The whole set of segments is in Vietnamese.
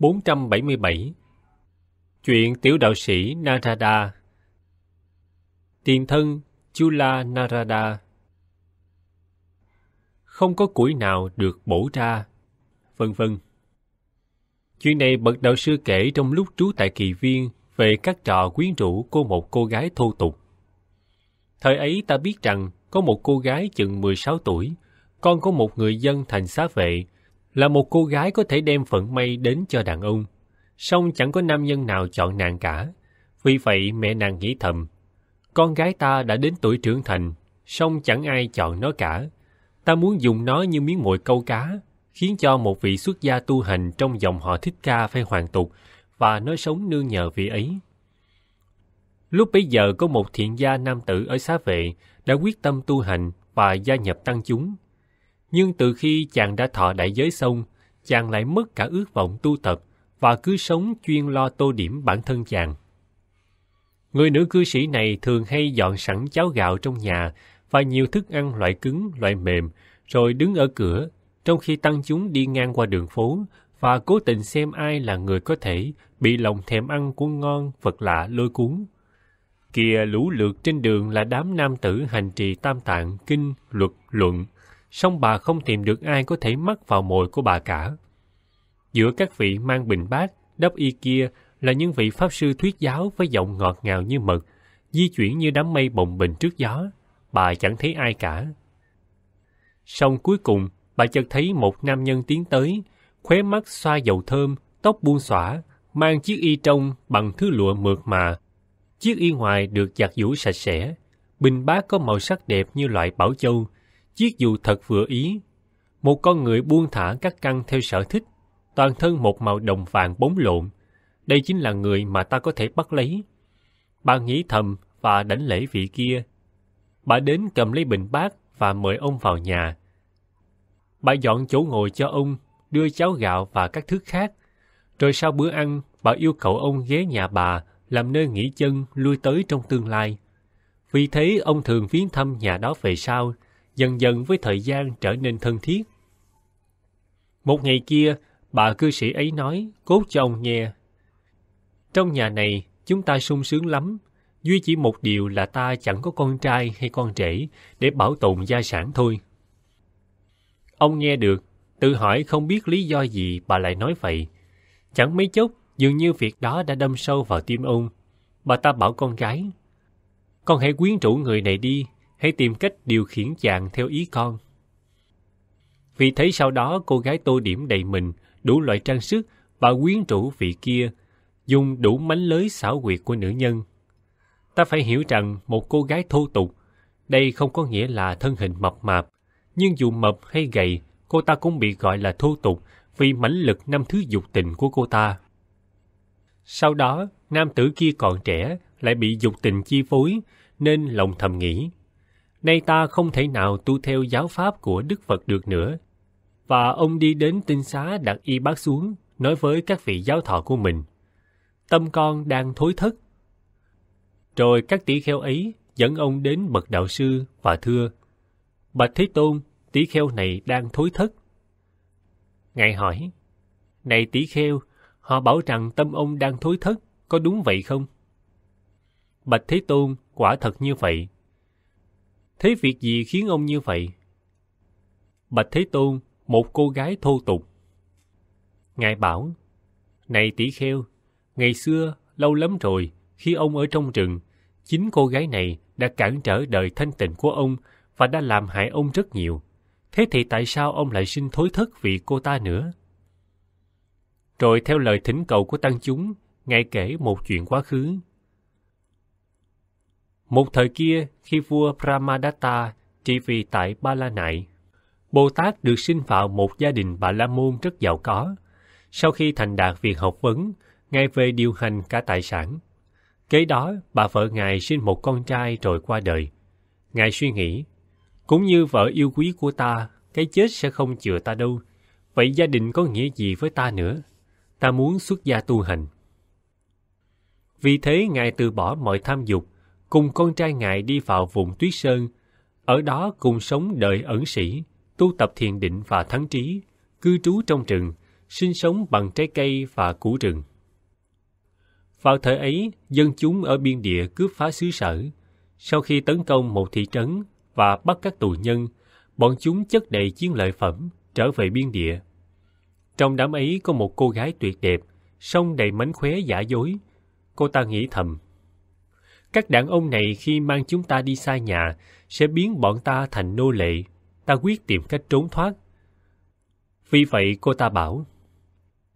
477 Chuyện tiểu đạo sĩ Narada Tiền thân Chula Narada Không có củi nào được bổ ra, vân vân. Chuyện này bậc đạo sư kể trong lúc trú tại kỳ viên về các trò quyến rũ của một cô gái thô tục. Thời ấy ta biết rằng có một cô gái chừng 16 tuổi, con của một người dân thành xá vệ, là một cô gái có thể đem phận may đến cho đàn ông song chẳng có nam nhân nào chọn nàng cả vì vậy mẹ nàng nghĩ thầm con gái ta đã đến tuổi trưởng thành song chẳng ai chọn nó cả ta muốn dùng nó như miếng mồi câu cá khiến cho một vị xuất gia tu hành trong dòng họ thích ca phải hoàn tục và nó sống nương nhờ vị ấy lúc bấy giờ có một thiện gia nam tử ở xá vệ đã quyết tâm tu hành và gia nhập tăng chúng nhưng từ khi chàng đã thọ đại giới xong chàng lại mất cả ước vọng tu tập và cứ sống chuyên lo tô điểm bản thân chàng người nữ cư sĩ này thường hay dọn sẵn cháo gạo trong nhà và nhiều thức ăn loại cứng loại mềm rồi đứng ở cửa trong khi tăng chúng đi ngang qua đường phố và cố tình xem ai là người có thể bị lòng thèm ăn của ngon vật lạ lôi cuốn kìa lũ lượt trên đường là đám nam tử hành trì tam tạng kinh luật luận song bà không tìm được ai có thể mắc vào mồi của bà cả. Giữa các vị mang bình bát, đắp y kia là những vị pháp sư thuyết giáo với giọng ngọt ngào như mật, di chuyển như đám mây bồng bình trước gió. Bà chẳng thấy ai cả. Song cuối cùng, bà chợt thấy một nam nhân tiến tới, khóe mắt xoa dầu thơm, tóc buông xõa, mang chiếc y trong bằng thứ lụa mượt mà. Chiếc y ngoài được giặt giũ sạch sẽ, bình bát có màu sắc đẹp như loại bảo châu, chiếc dù thật vừa ý. Một con người buông thả các căn theo sở thích, toàn thân một màu đồng vàng bóng lộn. Đây chính là người mà ta có thể bắt lấy. Bà nghĩ thầm và đánh lễ vị kia. Bà đến cầm lấy bình bát và mời ông vào nhà. Bà dọn chỗ ngồi cho ông, đưa cháo gạo và các thứ khác. Rồi sau bữa ăn, bà yêu cầu ông ghé nhà bà làm nơi nghỉ chân lui tới trong tương lai. Vì thế ông thường viếng thăm nhà đó về sau, dần dần với thời gian trở nên thân thiết. Một ngày kia, bà cư sĩ ấy nói, cốt cho ông nghe. Trong nhà này, chúng ta sung sướng lắm, duy chỉ một điều là ta chẳng có con trai hay con rể để bảo tồn gia sản thôi. Ông nghe được, tự hỏi không biết lý do gì bà lại nói vậy. Chẳng mấy chốc, dường như việc đó đã đâm sâu vào tim ông. Bà ta bảo con gái, con hãy quyến rũ người này đi, hãy tìm cách điều khiển chàng theo ý con. Vì thấy sau đó cô gái tô điểm đầy mình, đủ loại trang sức và quyến rũ vị kia, dùng đủ mánh lới xảo quyệt của nữ nhân. Ta phải hiểu rằng một cô gái thô tục, đây không có nghĩa là thân hình mập mạp, nhưng dù mập hay gầy, cô ta cũng bị gọi là thô tục vì mãnh lực năm thứ dục tình của cô ta. Sau đó, nam tử kia còn trẻ lại bị dục tình chi phối, nên lòng thầm nghĩ nay ta không thể nào tu theo giáo pháp của Đức Phật được nữa. Và ông đi đến tinh xá đặt y bác xuống, nói với các vị giáo thọ của mình. Tâm con đang thối thất. Rồi các tỷ kheo ấy dẫn ông đến bậc đạo sư và thưa, Bạch Thế Tôn, tỷ kheo này đang thối thất. Ngài hỏi, Này tỷ kheo, họ bảo rằng tâm ông đang thối thất, có đúng vậy không? Bạch Thế Tôn, quả thật như vậy, Thế việc gì khiến ông như vậy? Bạch Thế Tôn, một cô gái thô tục. Ngài bảo, Này tỷ kheo, ngày xưa, lâu lắm rồi, khi ông ở trong rừng, chính cô gái này đã cản trở đời thanh tịnh của ông và đã làm hại ông rất nhiều. Thế thì tại sao ông lại sinh thối thất vì cô ta nữa? Rồi theo lời thỉnh cầu của tăng chúng, Ngài kể một chuyện quá khứ một thời kia, khi vua Pramadatta trị vì tại Ba La Nại, Bồ Tát được sinh vào một gia đình Bà La Môn rất giàu có. Sau khi thành đạt việc học vấn, Ngài về điều hành cả tài sản. Kế đó, bà vợ Ngài sinh một con trai rồi qua đời. Ngài suy nghĩ, cũng như vợ yêu quý của ta, cái chết sẽ không chừa ta đâu. Vậy gia đình có nghĩa gì với ta nữa? Ta muốn xuất gia tu hành. Vì thế Ngài từ bỏ mọi tham dục, cùng con trai ngài đi vào vùng tuyết sơn, ở đó cùng sống đợi ẩn sĩ, tu tập thiền định và thắng trí, cư trú trong rừng, sinh sống bằng trái cây và củ rừng. Vào thời ấy, dân chúng ở biên địa cướp phá xứ sở. Sau khi tấn công một thị trấn và bắt các tù nhân, bọn chúng chất đầy chiến lợi phẩm, trở về biên địa. Trong đám ấy có một cô gái tuyệt đẹp, song đầy mánh khóe giả dối. Cô ta nghĩ thầm, các đàn ông này khi mang chúng ta đi xa nhà sẽ biến bọn ta thành nô lệ. Ta quyết tìm cách trốn thoát. Vì vậy cô ta bảo,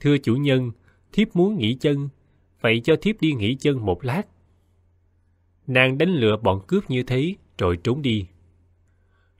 Thưa chủ nhân, thiếp muốn nghỉ chân, vậy cho thiếp đi nghỉ chân một lát. Nàng đánh lừa bọn cướp như thế rồi trốn đi.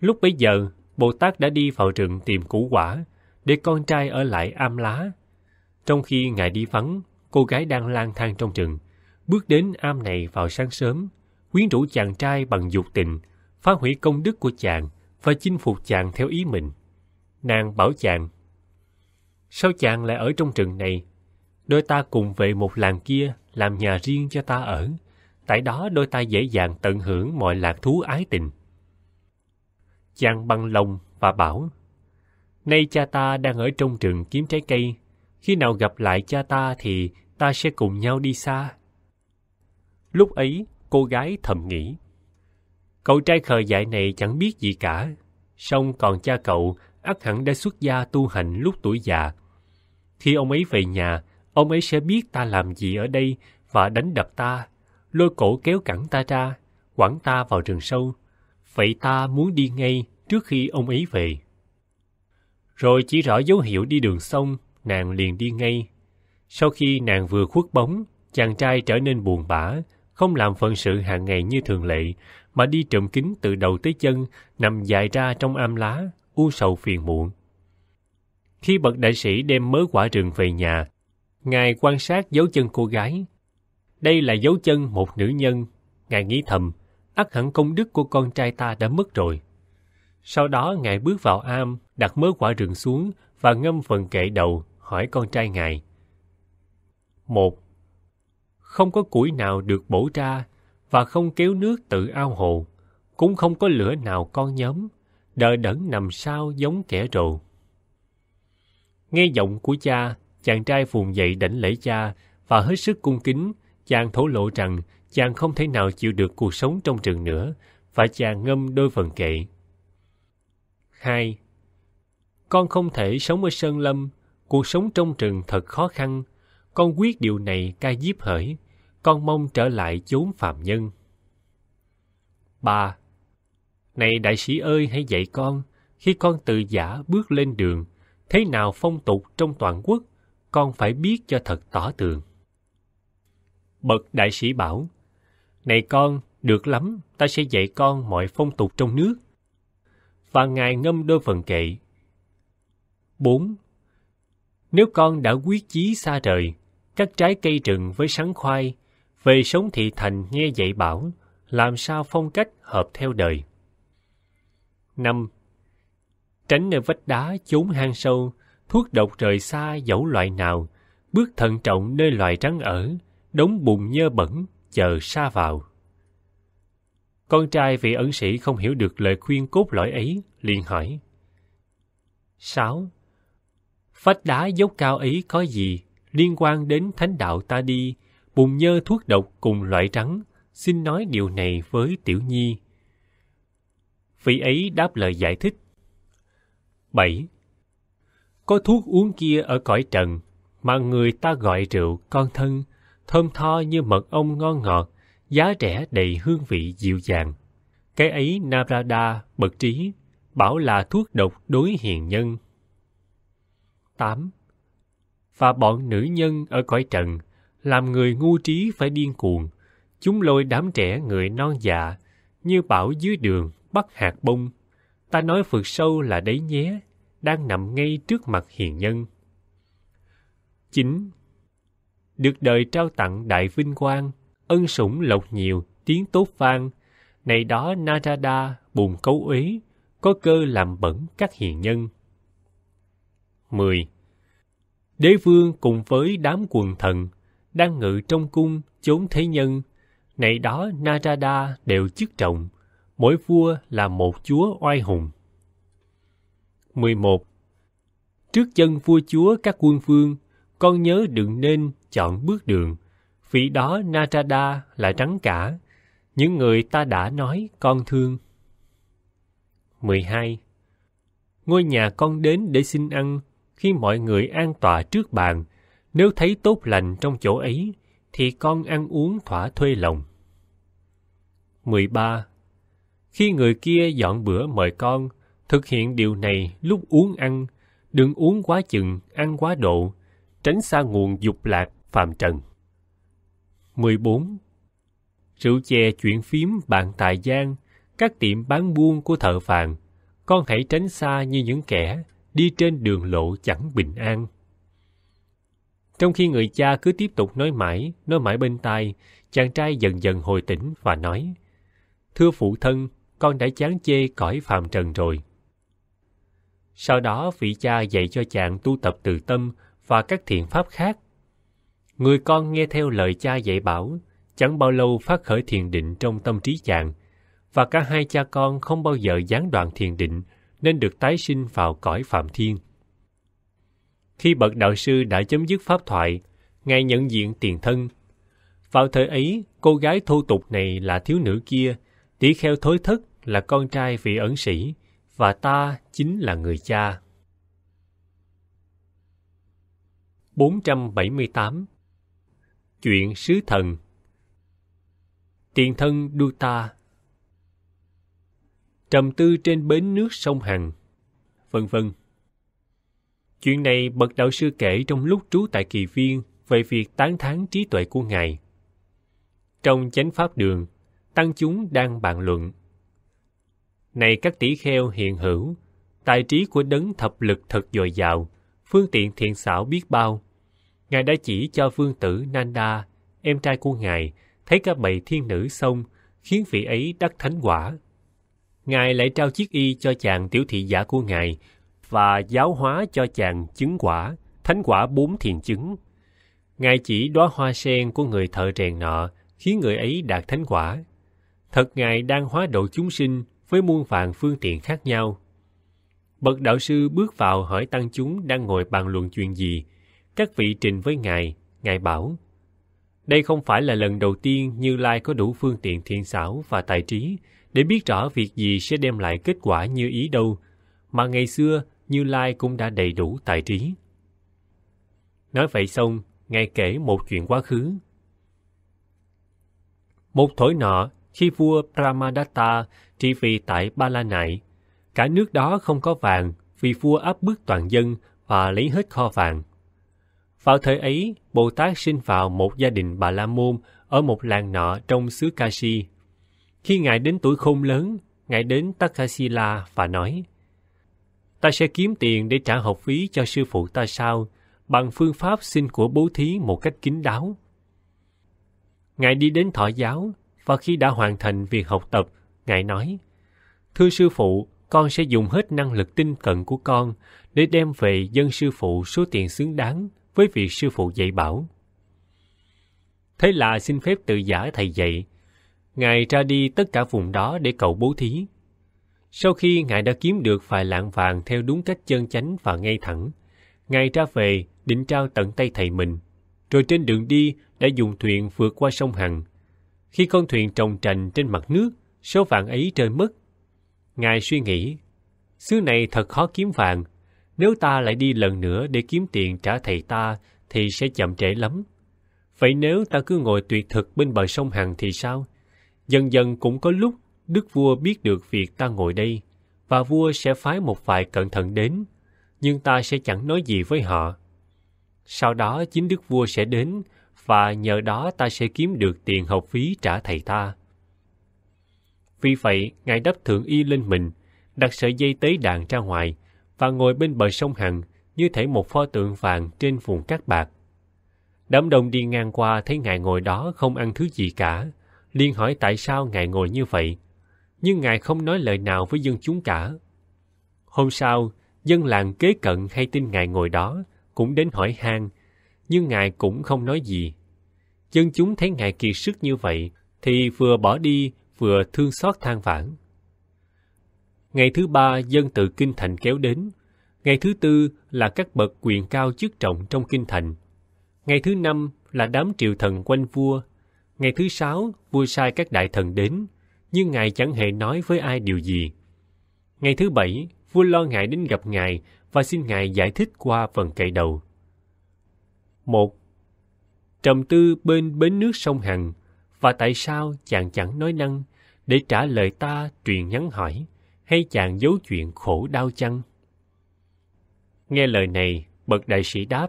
Lúc bấy giờ, Bồ Tát đã đi vào rừng tìm củ quả để con trai ở lại am lá. Trong khi ngài đi vắng, cô gái đang lang thang trong rừng bước đến am này vào sáng sớm, quyến rũ chàng trai bằng dục tình, phá hủy công đức của chàng và chinh phục chàng theo ý mình. Nàng bảo chàng, sao chàng lại ở trong rừng này? Đôi ta cùng về một làng kia làm nhà riêng cho ta ở, tại đó đôi ta dễ dàng tận hưởng mọi lạc thú ái tình. Chàng băng lòng và bảo, nay cha ta đang ở trong rừng kiếm trái cây, khi nào gặp lại cha ta thì ta sẽ cùng nhau đi xa Lúc ấy, cô gái thầm nghĩ. Cậu trai khờ dại này chẳng biết gì cả. Song còn cha cậu, ắt hẳn đã xuất gia tu hành lúc tuổi già. Khi ông ấy về nhà, ông ấy sẽ biết ta làm gì ở đây và đánh đập ta, lôi cổ kéo cẳng ta ra, quẳng ta vào rừng sâu. Vậy ta muốn đi ngay trước khi ông ấy về. Rồi chỉ rõ dấu hiệu đi đường xong, nàng liền đi ngay. Sau khi nàng vừa khuất bóng, chàng trai trở nên buồn bã, không làm phận sự hàng ngày như thường lệ, mà đi trộm kính từ đầu tới chân, nằm dài ra trong am lá, u sầu phiền muộn. Khi bậc đại sĩ đem mớ quả rừng về nhà, Ngài quan sát dấu chân cô gái. Đây là dấu chân một nữ nhân. Ngài nghĩ thầm, ắt hẳn công đức của con trai ta đã mất rồi. Sau đó Ngài bước vào am, đặt mớ quả rừng xuống và ngâm phần kệ đầu hỏi con trai Ngài. Một, không có củi nào được bổ ra và không kéo nước tự ao hồ, cũng không có lửa nào con nhóm, đờ đẫn nằm sao giống kẻ rồ. Nghe giọng của cha, chàng trai phùng dậy đảnh lễ cha và hết sức cung kính, chàng thổ lộ rằng chàng không thể nào chịu được cuộc sống trong trường nữa và chàng ngâm đôi phần kệ. hai Con không thể sống ở sơn lâm, cuộc sống trong rừng thật khó khăn, con quyết điều này ca diếp hỡi con mong trở lại chốn phàm nhân. 3. Này đại sĩ ơi hãy dạy con, khi con tự giả bước lên đường, thế nào phong tục trong toàn quốc, con phải biết cho thật tỏ tường. Bậc đại sĩ bảo, Này con, được lắm, ta sẽ dạy con mọi phong tục trong nước. Và ngài ngâm đôi phần kệ. 4. Nếu con đã quyết chí xa rời, các trái cây rừng với sắn khoai, về sống thị thành nghe dạy bảo, làm sao phong cách hợp theo đời. năm Tránh nơi vách đá chốn hang sâu, thuốc độc rời xa dẫu loại nào, bước thận trọng nơi loài rắn ở, đống bùn nhơ bẩn, chờ xa vào. Con trai vị ẩn sĩ không hiểu được lời khuyên cốt lõi ấy, liền hỏi. sáu vách đá dốc cao ấy có gì liên quan đến thánh đạo ta đi, bùn nhơ thuốc độc cùng loại rắn, xin nói điều này với Tiểu Nhi. Vị ấy đáp lời giải thích. 7. Có thuốc uống kia ở cõi trần, mà người ta gọi rượu con thân, thơm tho như mật ong ngon ngọt, giá rẻ đầy hương vị dịu dàng. Cái ấy Narada bậc trí, bảo là thuốc độc đối hiền nhân. 8. Và bọn nữ nhân ở cõi trần, làm người ngu trí phải điên cuồng. Chúng lôi đám trẻ người non dạ, như bảo dưới đường bắt hạt bông. Ta nói Phật sâu là đấy nhé, đang nằm ngay trước mặt hiền nhân. 9. Được đời trao tặng đại vinh quang, ân sủng lộc nhiều, tiếng tốt vang. Này đó Narada, buồn cấu uế, có cơ làm bẩn các hiền nhân. 10. Đế vương cùng với đám quần thần đang ngự trong cung chốn thế nhân này đó narada đều chức trọng mỗi vua là một chúa oai hùng 11. Trước chân vua chúa các quân vương, con nhớ đừng nên chọn bước đường, vì đó Narada là trắng cả, những người ta đã nói con thương. 12. Ngôi nhà con đến để xin ăn, khi mọi người an tọa trước bàn, nếu thấy tốt lành trong chỗ ấy, thì con ăn uống thỏa thuê lòng. 13. Khi người kia dọn bữa mời con, thực hiện điều này lúc uống ăn, đừng uống quá chừng, ăn quá độ, tránh xa nguồn dục lạc phàm trần. 14. Rượu chè chuyện phím bạn tài gian, các tiệm bán buôn của thợ vàng, con hãy tránh xa như những kẻ đi trên đường lộ chẳng bình an. Trong khi người cha cứ tiếp tục nói mãi, nói mãi bên tai, chàng trai dần dần hồi tỉnh và nói Thưa phụ thân, con đã chán chê cõi phàm trần rồi. Sau đó vị cha dạy cho chàng tu tập từ tâm và các thiện pháp khác. Người con nghe theo lời cha dạy bảo, chẳng bao lâu phát khởi thiền định trong tâm trí chàng, và cả hai cha con không bao giờ gián đoạn thiền định nên được tái sinh vào cõi phạm thiên khi bậc đạo sư đã chấm dứt pháp thoại ngài nhận diện tiền thân vào thời ấy cô gái thô tục này là thiếu nữ kia tỷ kheo thối thất là con trai vị ẩn sĩ và ta chính là người cha 478 Chuyện sứ thần Tiền thân đu ta Trầm tư trên bến nước sông Hằng Vân vân Chuyện này bậc đạo sư kể trong lúc trú tại kỳ viên về việc tán thán trí tuệ của Ngài. Trong chánh pháp đường, tăng chúng đang bàn luận. Này các tỷ kheo hiện hữu, tài trí của đấng thập lực thật dồi dào, phương tiện thiện xảo biết bao. Ngài đã chỉ cho vương tử Nanda, em trai của Ngài, thấy các bầy thiên nữ xong, khiến vị ấy đắc thánh quả. Ngài lại trao chiếc y cho chàng tiểu thị giả của Ngài, và giáo hóa cho chàng chứng quả, thánh quả bốn thiền chứng. Ngài chỉ đóa hoa sen của người thợ rèn nọ, khiến người ấy đạt thánh quả. Thật Ngài đang hóa độ chúng sinh với muôn vàng phương tiện khác nhau. Bậc đạo sư bước vào hỏi tăng chúng đang ngồi bàn luận chuyện gì. Các vị trình với Ngài, Ngài bảo, đây không phải là lần đầu tiên Như Lai có đủ phương tiện thiện xảo và tài trí để biết rõ việc gì sẽ đem lại kết quả như ý đâu, mà ngày xưa như Lai cũng đã đầy đủ tài trí. Nói vậy xong, ngài kể một chuyện quá khứ. Một thổi nọ, khi vua Pramadatta trị vì tại Ba La Nại, cả nước đó không có vàng vì vua áp bức toàn dân và lấy hết kho vàng. Vào thời ấy, Bồ Tát sinh vào một gia đình Bà La Môn ở một làng nọ trong xứ Kashi. Khi Ngài đến tuổi khôn lớn, Ngài đến Takasila và nói, ta sẽ kiếm tiền để trả học phí cho sư phụ ta sao bằng phương pháp xin của bố thí một cách kín đáo ngài đi đến thọ giáo và khi đã hoàn thành việc học tập ngài nói thưa sư phụ con sẽ dùng hết năng lực tinh cận của con để đem về dân sư phụ số tiền xứng đáng với việc sư phụ dạy bảo thế là xin phép tự giả thầy dạy ngài ra đi tất cả vùng đó để cầu bố thí sau khi ngài đã kiếm được vài lạng vàng theo đúng cách chân chánh và ngay thẳng, ngài ra về định trao tận tay thầy mình, rồi trên đường đi đã dùng thuyền vượt qua sông Hằng. Khi con thuyền trồng trành trên mặt nước, số vàng ấy rơi mất. Ngài suy nghĩ, xứ này thật khó kiếm vàng, nếu ta lại đi lần nữa để kiếm tiền trả thầy ta thì sẽ chậm trễ lắm. Vậy nếu ta cứ ngồi tuyệt thực bên bờ sông Hằng thì sao? Dần dần cũng có lúc đức vua biết được việc ta ngồi đây và vua sẽ phái một vài cẩn thận đến nhưng ta sẽ chẳng nói gì với họ sau đó chính đức vua sẽ đến và nhờ đó ta sẽ kiếm được tiền học phí trả thầy ta vì vậy ngài đắp thượng y lên mình đặt sợi dây tế đàn ra ngoài và ngồi bên bờ sông hằng như thể một pho tượng vàng trên vùng cát bạc đám đông đi ngang qua thấy ngài ngồi đó không ăn thứ gì cả liên hỏi tại sao ngài ngồi như vậy nhưng ngài không nói lời nào với dân chúng cả. Hôm sau, dân làng kế cận hay tin ngài ngồi đó cũng đến hỏi han, nhưng ngài cũng không nói gì. Dân chúng thấy ngài kiệt sức như vậy thì vừa bỏ đi vừa thương xót than vãn. Ngày thứ ba dân từ kinh thành kéo đến, ngày thứ tư là các bậc quyền cao chức trọng trong kinh thành, ngày thứ năm là đám triều thần quanh vua, ngày thứ sáu vua sai các đại thần đến, nhưng ngài chẳng hề nói với ai điều gì. Ngày thứ bảy, vua lo ngại đến gặp ngài và xin ngài giải thích qua phần cậy đầu. Một, Trầm tư bên bến nước sông Hằng và tại sao chàng chẳng nói năng để trả lời ta truyền nhắn hỏi hay chàng giấu chuyện khổ đau chăng? Nghe lời này, bậc đại sĩ đáp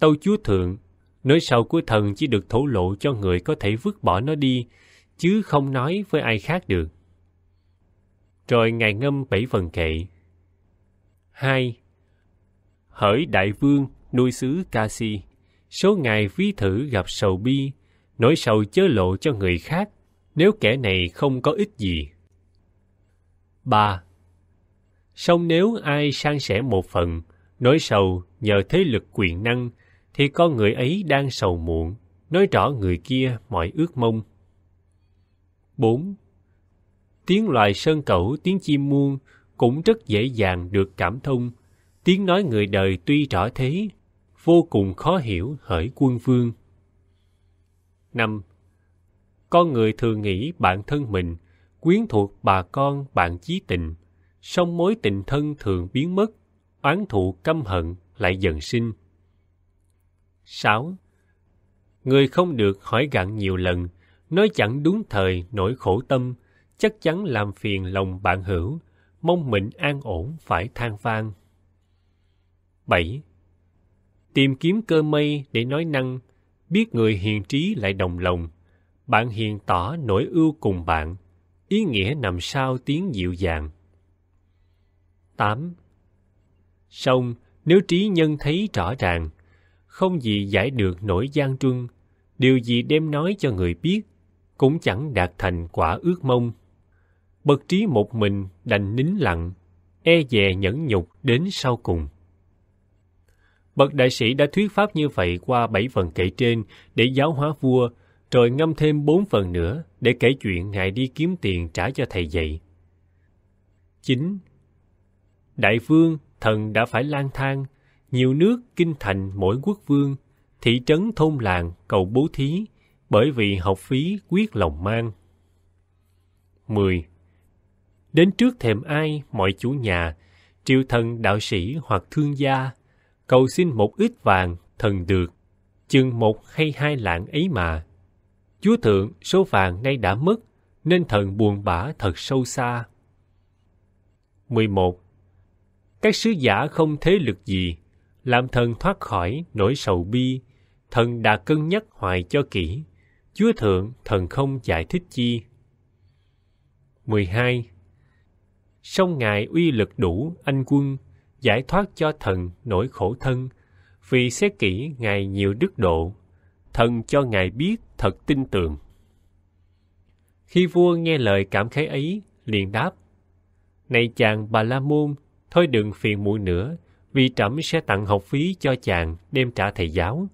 Tâu chúa thượng, nỗi sầu của thần chỉ được thổ lộ cho người có thể vứt bỏ nó đi chứ không nói với ai khác được. Rồi ngài ngâm bảy phần kệ. 2. Hỡi đại vương nuôi xứ ca si, số ngài ví thử gặp sầu bi, nỗi sầu chớ lộ cho người khác, nếu kẻ này không có ích gì. 3. Song nếu ai sang sẻ một phần, nói sầu nhờ thế lực quyền năng, thì con người ấy đang sầu muộn, nói rõ người kia mọi ước mong. 4. Tiếng loài sơn cẩu, tiếng chim muông cũng rất dễ dàng được cảm thông. Tiếng nói người đời tuy rõ thế, vô cùng khó hiểu hỡi quân vương. 5. Con người thường nghĩ bản thân mình, quyến thuộc bà con bạn chí tình, song mối tình thân thường biến mất, oán thụ căm hận lại dần sinh. 6. Người không được hỏi gặn nhiều lần, nói chẳng đúng thời nỗi khổ tâm chắc chắn làm phiền lòng bạn hữu mong mình an ổn phải than van 7. Tìm kiếm cơ mây để nói năng, biết người hiền trí lại đồng lòng. Bạn hiền tỏ nỗi ưu cùng bạn, ý nghĩa nằm sau tiếng dịu dàng. 8. xong nếu trí nhân thấy rõ ràng, không gì giải được nỗi gian truân, điều gì đem nói cho người biết, cũng chẳng đạt thành quả ước mong bậc trí một mình đành nín lặng e dè nhẫn nhục đến sau cùng bậc đại sĩ đã thuyết pháp như vậy qua bảy phần kể trên để giáo hóa vua rồi ngâm thêm bốn phần nữa để kể chuyện ngài đi kiếm tiền trả cho thầy dạy chín đại vương thần đã phải lang thang nhiều nước kinh thành mỗi quốc vương thị trấn thôn làng cầu bố thí bởi vì học phí quyết lòng mang. 10. Đến trước thèm ai mọi chủ nhà, triều thần đạo sĩ hoặc thương gia, cầu xin một ít vàng thần được, chừng một hay hai lạng ấy mà. Chúa thượng số vàng nay đã mất, nên thần buồn bã thật sâu xa. 11. Các sứ giả không thế lực gì, làm thần thoát khỏi nỗi sầu bi, thần đã cân nhắc hoài cho kỹ Chúa Thượng thần không giải thích chi. 12. Song Ngài uy lực đủ anh quân, giải thoát cho thần nỗi khổ thân, vì xét kỹ Ngài nhiều đức độ, thần cho Ngài biết thật tin tưởng. Khi vua nghe lời cảm khái ấy, liền đáp, Này chàng bà La Môn, thôi đừng phiền muội nữa, vì trẫm sẽ tặng học phí cho chàng đem trả thầy giáo,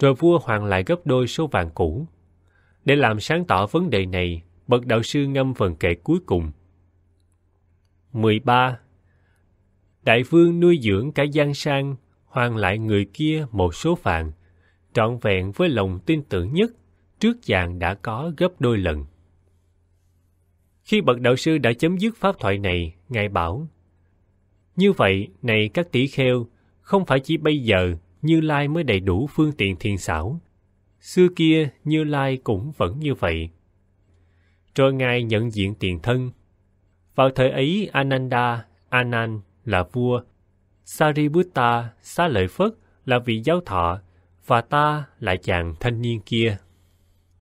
rồi vua hoàn lại gấp đôi số vàng cũ. Để làm sáng tỏ vấn đề này, bậc đạo sư ngâm phần kệ cuối cùng. 13. Đại vương nuôi dưỡng cả gian sang, hoàn lại người kia một số vàng, trọn vẹn với lòng tin tưởng nhất, trước vàng đã có gấp đôi lần. Khi bậc đạo sư đã chấm dứt pháp thoại này, Ngài bảo, Như vậy, này các tỷ kheo, không phải chỉ bây giờ như Lai mới đầy đủ phương tiện thiền xảo. Xưa kia, Như Lai cũng vẫn như vậy. Rồi Ngài nhận diện tiền thân. Vào thời ấy, Ananda, Anan là vua, Sariputta, Xá Lợi Phất là vị giáo thọ, và ta là chàng thanh niên kia